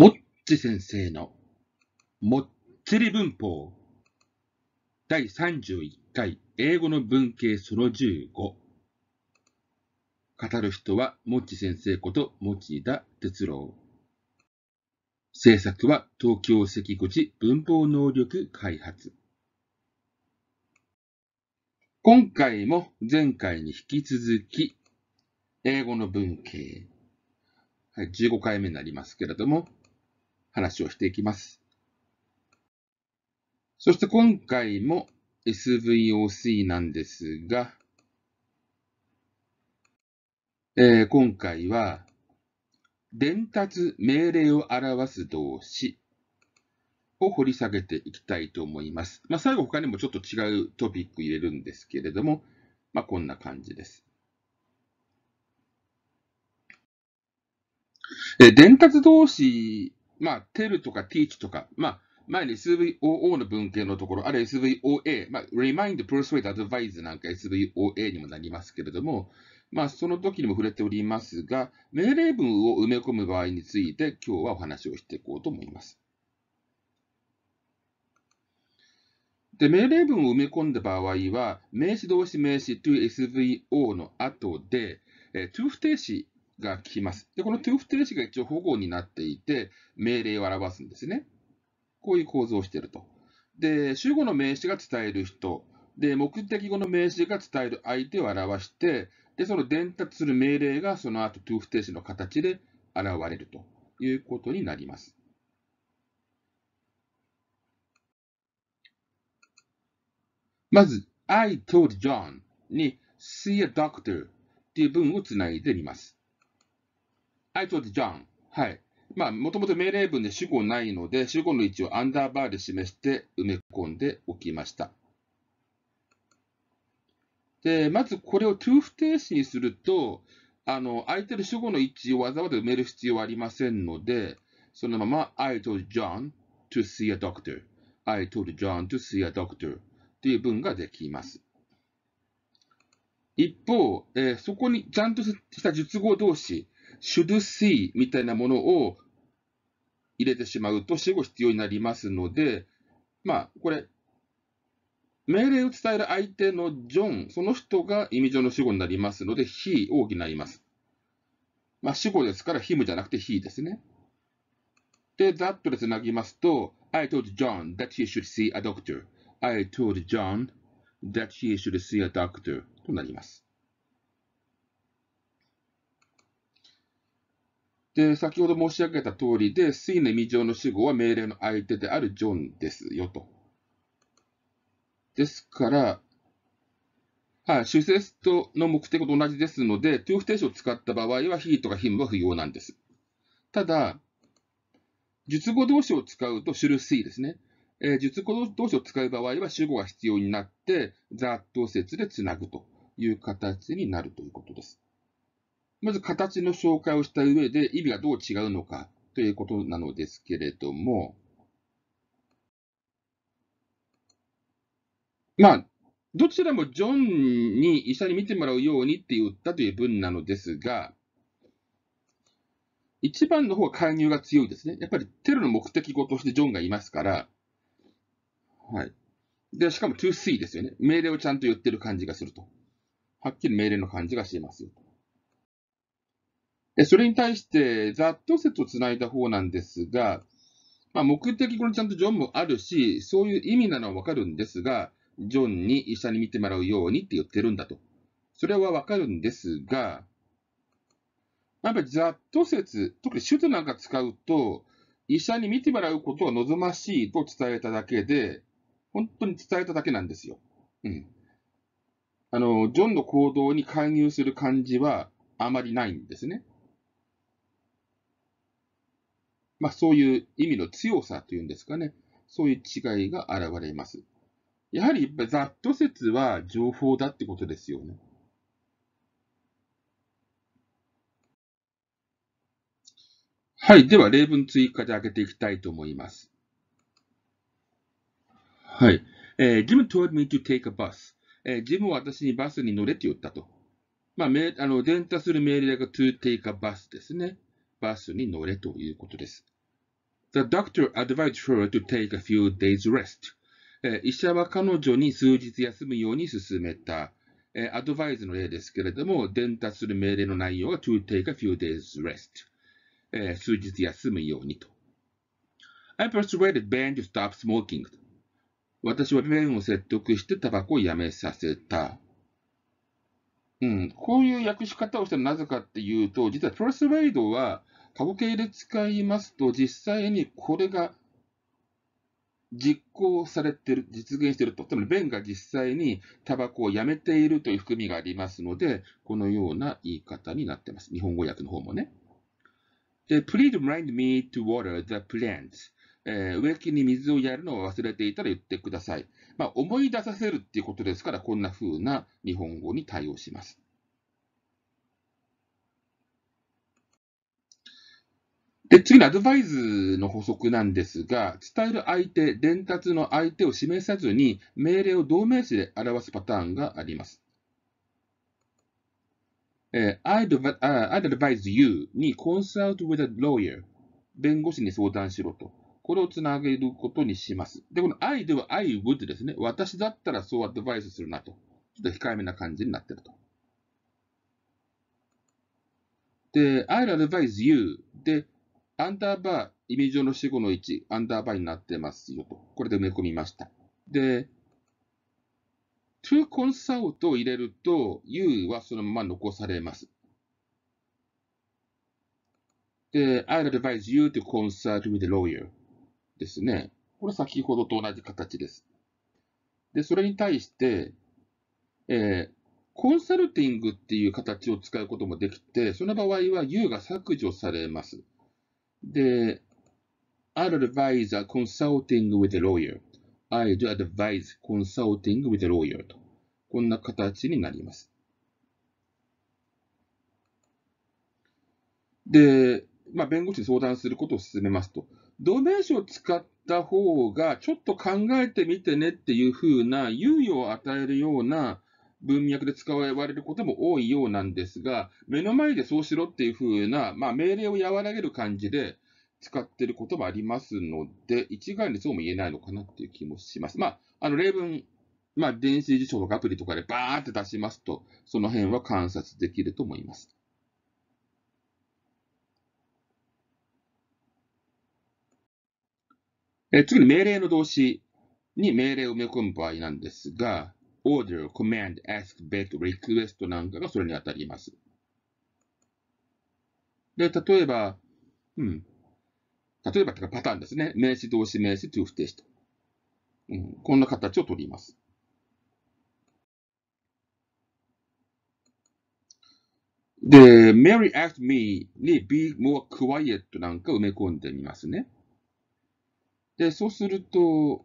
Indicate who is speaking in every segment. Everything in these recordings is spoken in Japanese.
Speaker 1: もっち先生のもっちり文法第31回英語の文系その15語る人はもっち先生こと持田哲郎制作は東京関口文法能力開発今回も前回に引き続き英語の文系15回目になりますけれども話をしていきます。そして今回も SVOC なんですが、えー、今回は伝達命令を表す動詞を掘り下げていきたいと思います。まあ、最後他にもちょっと違うトピック入れるんですけれども、まあ、こんな感じです。え伝達動詞まあ、テルとかティーチとか、まあ、前に SVOO の文献のところ、あるいは SVOA、まあ、remind, persuade, advise なんか SVOA にもなりますけれども、まあ、その時にも触れておりますが、命令文を埋め込む場合について、今日はお話をしていこうと思います。で、命令文を埋め込んだ場合は、名詞動詞名詞 to SVO の後で、to 不定詞が効きます。で、この to 不定詞が一応保護になっていて、命令を表すんですね。こういう構造をしていると。で、主語の名詞が伝える人、で、目的語の名詞が伝える相手を表して、で、その伝達する命令がその後 to 不定詞の形で現れるということになります。まず、I told John に see a doctor っていう文をつないでみます。はい、そうです、ジョン。はい。まあ、もともと命令文で主語ないので、主語の位置をアンダーバーで示して埋め込んでおきました。で、まずこれを to 不定詞にすると、あの、空いてる主語の位置をわざわざ埋める必要はありませんので、そのまま I told John to see a doctor I told John to see a doctor という文ができます。一方、えー、そこにちゃんとした述語同士、シュド see みたいなものを入れてしまうと死後必要になりますので、まあ、これ、命令を伝える相手のジョン、その人が意味上の死後になりますので、非を補います。まあ、死後ですから、ヒムじゃなくて非ですね。で、that でつなぎますと、I told John that he should see a doctor. I told John that he should see a doctor となります。で、先ほど申し上げた通りで、水の意味上の主語は命令の相手であるジョンですよと。ですから、はい、修正との目的と同じですので、トゥーフテーションを使った場合は、ヒーとかヒムは不要なんです。ただ、述語動詞を使うと、主る C ですね。えー、述語動詞を使う場合は、主語が必要になって、雑と説でつなぐという形になるということです。まず形の紹介をした上で意味がどう違うのかということなのですけれども、まあ、どちらもジョンに医者に見てもらうようにって言ったという文なのですが、一番の方は介入が強いですね。やっぱりテロの目的語としてジョンがいますから、はい。で、しかも to see ですよね。命令をちゃんと言ってる感じがすると。はっきり命令の感じがしますよそれに対して、ざっと説をつないだ方なんですが、まあ、目的、これちゃんとジョンもあるし、そういう意味なのはわかるんですが、ジョンに医者に診てもらうようにって言ってるんだと。それはわかるんですが、やっぱりざっと説、特に手術なんか使うと、医者に診てもらうことが望ましいと伝えただけで、本当に伝えただけなんですよ。うん。あの、ジョンの行動に介入する感じはあまりないんですね。まあ、そういう意味の強さというんですかね、そういう違いが現れます。やはり、ざっと説は情報だってことですよね。はい。では、例文追加で挙げていきたいと思います。はい。えー、Jim told me to take a bus. えー、ジムは私にバスに乗れって言ったと。まあ、めあの伝達する命令が to take a bus ですね。バスに乗れということです。The doctor advised her to take a few days rest. 医者は彼女に数日休むように勧めた。アドバイスの例ですけれども、伝達する命令の内容が to take a few days rest. 数日休むようにと。I persuaded Ben to stop smoking. 私はベンを説得してタバコをやめさせた。うん、こういう訳し方をしたのはなぜかっていうと、実は persuade は、過去形で使いますと、実際にこれが実行されてる、実現していると。つまり、弁が実際にタバコをやめているという含みがありますので、このような言い方になっています。日本語訳の方もね。で、please remind me to water the plants. えー、植木に水をやるのを忘れていたら言ってください。まあ、思い出させるっていうことですから、こんな風な日本語に対応します。で、次のアドバイスの補足なんですが、伝える相手、伝達の相手を示さずに、命令を同名詞で表すパターンがあります。え I'd, advise you に consult with a lawyer 弁護士に相談しろと。これをつなげることにします。で、この I では I would ですね。私だったらそうアドバイスするなと。ちょっと控えめな感じになってると。で、i d advise you アンダーバー、イメージ上の死後の位置、アンダーバーになってますよと。これで埋め込みました。で、to consult を入れると、u はそのまま残されます。で、I'll advise you to consult with the lawyer ですね。これ先ほどと同じ形です。で、それに対して、えー、コンサルティングっていう形を使うこともできて、その場合は U が削除されます。で、h e I'd advise consulting with a lawyer. I'd advise consulting with a lawyer と。こんな形になります。で、まあ、弁護士に相談することを進めますと。同名詞を使った方が、ちょっと考えてみてねっていうふうな猶予を与えるような文脈で使われることも多いようなんですが、目の前でそうしろっていう風な、まあ、命令を和らげる感じで使ってることもありますので、一概にそうも言えないのかなっていう気もします。まあ、あの、例文、まあ、電子辞書とかアプリとかでバーって出しますと、その辺は観察できると思います。え次に命令の動詞に命令を埋め込む場合なんですが、order, command, ask, beg, request なんかがそれに当たります。で、例えば、うん。例えば、パターンですね。名詞、動詞、名詞、to 不定詞と。うん。こんな形をとります。で、Mary asked me に be more quiet なんか埋め込んでみますね。で、そうすると、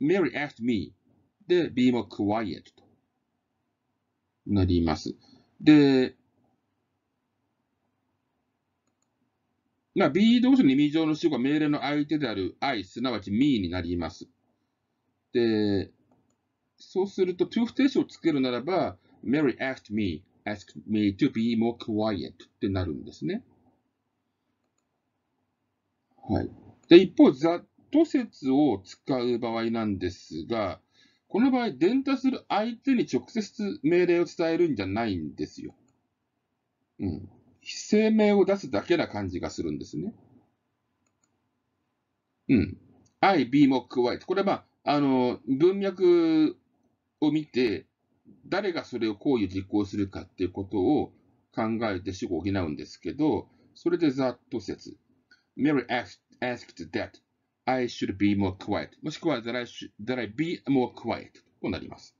Speaker 1: Mary asked me で、B も quiet となります。で、まあ、B 同士の意味上の主語は命令の相手である I、すなわち me になります。で、そうすると to 不定詞をつけるならば、Mary asked me, asked me to be more quiet ってなるんですね。はい。で、一方、ざっと説を使う場合なんですが、この場合、伝達する相手に直接命令を伝えるんじゃないんですよ。うん。声明を出すだけな感じがするんですね。うん。I, B も加えて。これはまあ、あの、文脈を見て、誰がそれを行為う実行するかっていうことを考えて主語を補うんですけど、それで that 説。Mary asked that I should be more quiet もしくは that I, should, that I be more quiet となります。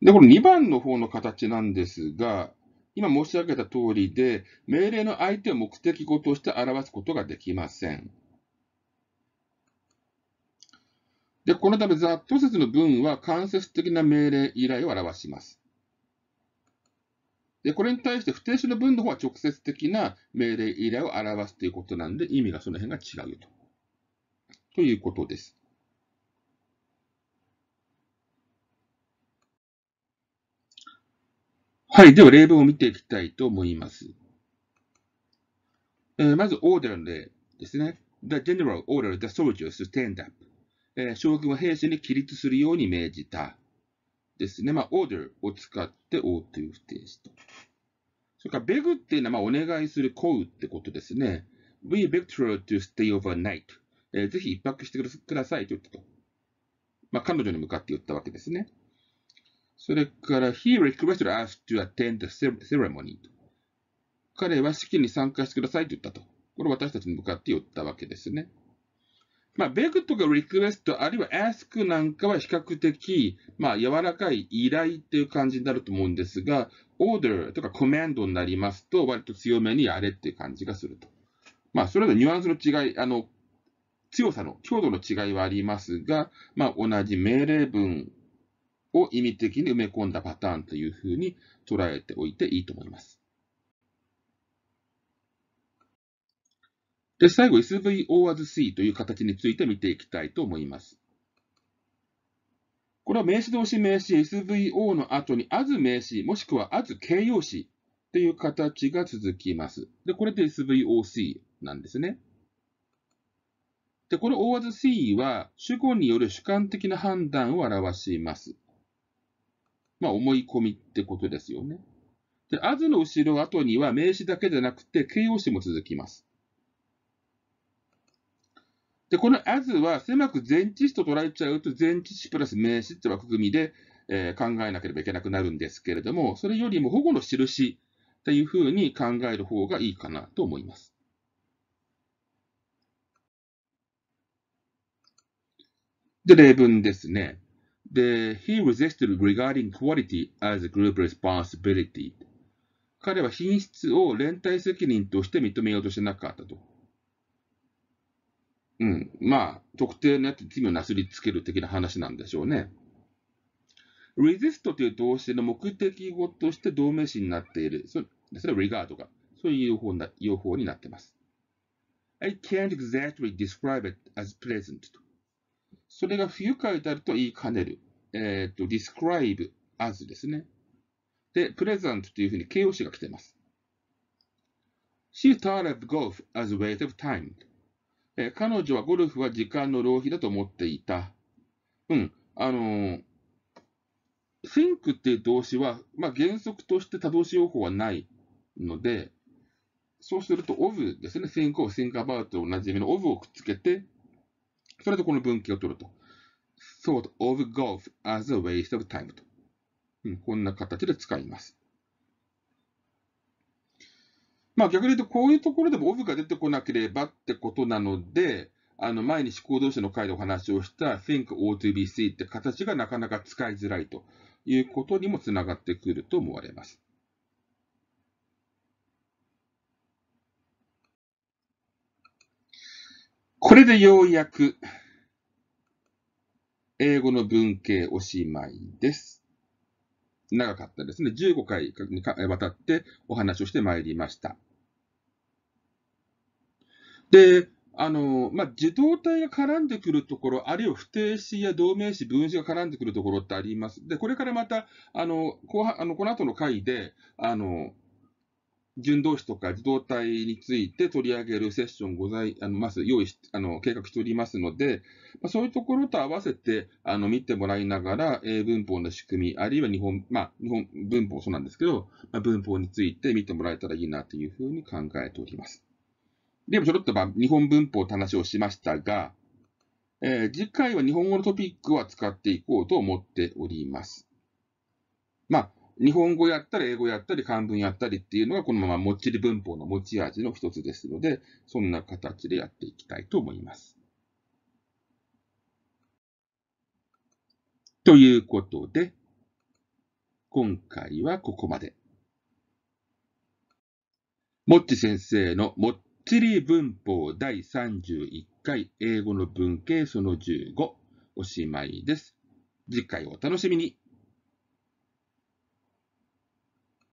Speaker 1: で、この2番の方の形なんですが、今申し上げた通りで、命令の相手を目的語として表すことができません。で、このため、ザット説の文は間接的な命令依頼を表します。で、これに対して不定詞の文の方は直接的な命令依頼を表すということなんで、意味がその辺が違うと。ということです。はい。では、例文を見ていきたいと思います。えー、まず、オーダーの例ですね。The general ordered the soldiers to stand up、え将軍は兵士に起立するように命じた。ですね、まあ、order を使って O という不定詞と。それから、beg っていうのは、まあ、お願いする、こうってことですね。we begged her to stay overnight. えー、ぜひ一泊してくださいと言ったと。まあ、彼女に向かって言ったわけですね。それから、he requested us to attend the ceremony. 彼は式に参加してくださいと言ったと。これ私たちに向かって言ったわけですね。まあ、ベクとかリクエスト、あるいは ask なんかは比較的、まあ、柔らかい依頼っていう感じになると思うんですが、order とか command になりますと、割と強めにやれっていう感じがすると。まあ、それぞれニュアンスの違い、あの、強さの、強度の違いはありますが、まあ、同じ命令文を意味的に埋め込んだパターンというふうに捉えておいていいと思います。で、最後 SVO as C という形について見ていきたいと思います。これは名詞動詞名詞 SVO の後に as 名詞もしくは as 形容詞という形が続きます。で、これで SVOC なんですね。で、この O as C は主語による主観的な判断を表します。まあ、思い込みってことですよね。で、as の後ろ後には名詞だけじゃなくて形容詞も続きます。で、この as は狭く前置詞と捉えちゃうと、前置詞プラス名詞って枠組みで、え考えなければいけなくなるんですけれども、それよりも保護の印っていうふうに考える方がいいかなと思います。で、例文ですね。で、he resisted regarding quality as group responsibility. 彼は品質を連帯責任として認めようとしなかったと。うん、まあ、特定のやつに罪をなすりつける的な話なんでしょうね。resist という動詞の目的語として同名詞になっている。それは regard か。そういう用法な用法になっています。I can't exactly describe it as pleasant. それが不愉快であると言いかねる。えっ、ー、と、describe as ですね。で、pleasant というふうに形容詞が来ています。She thought of golf as a waste of time. えー、彼女はゴルフは時間の浪費だと思っていた。うん。あのー、think っていう動詞は、まあ、原則として多動詞用法はないので、そうすると of ですね。think を think about とおなじみの of をくっつけて、それでこの文型を取ると。thought of golf as a waste of time と。うん、こんな形で使います。まあ逆に言うと、こういうところでもオブが出てこなければってことなので、あの、前に思考同士の回でお話をした think o to b c って形がなかなか使いづらいということにもつながってくると思われます。これでようやく、英語の文系おしまいです。長かったですね。15回にわたってお話をしてまいりました。で、あの、まあ、受動体が絡んでくるところ、あるいは不定詞や動名詞、分詞が絡んでくるところってあります。で、これからまた、あの、後あの、この後の回で、あの、純同士とか自動体について取り上げるセッションございあのます、用意し、あの、計画しておりますので、まあ、そういうところと合わせて、あの、見てもらいながら、英文法の仕組み、あるいは日本、まあ、日本文法そうなんですけど、まあ、文法について見てもらえたらいいなというふうに考えております。で、ちょろっと、まあ、日本文法って話をしましたが、えー、次回は日本語のトピックは使っていこうと思っております。まあ、日本語やったり英語やったり漢文やったりっていうのがこのままもっちり文法の持ち味の一つですので、そんな形でやっていきたいと思います。ということで、今回はここまで。もっち先生のもっちり文法第31回英語の文系その15おしまいです。次回お楽しみに。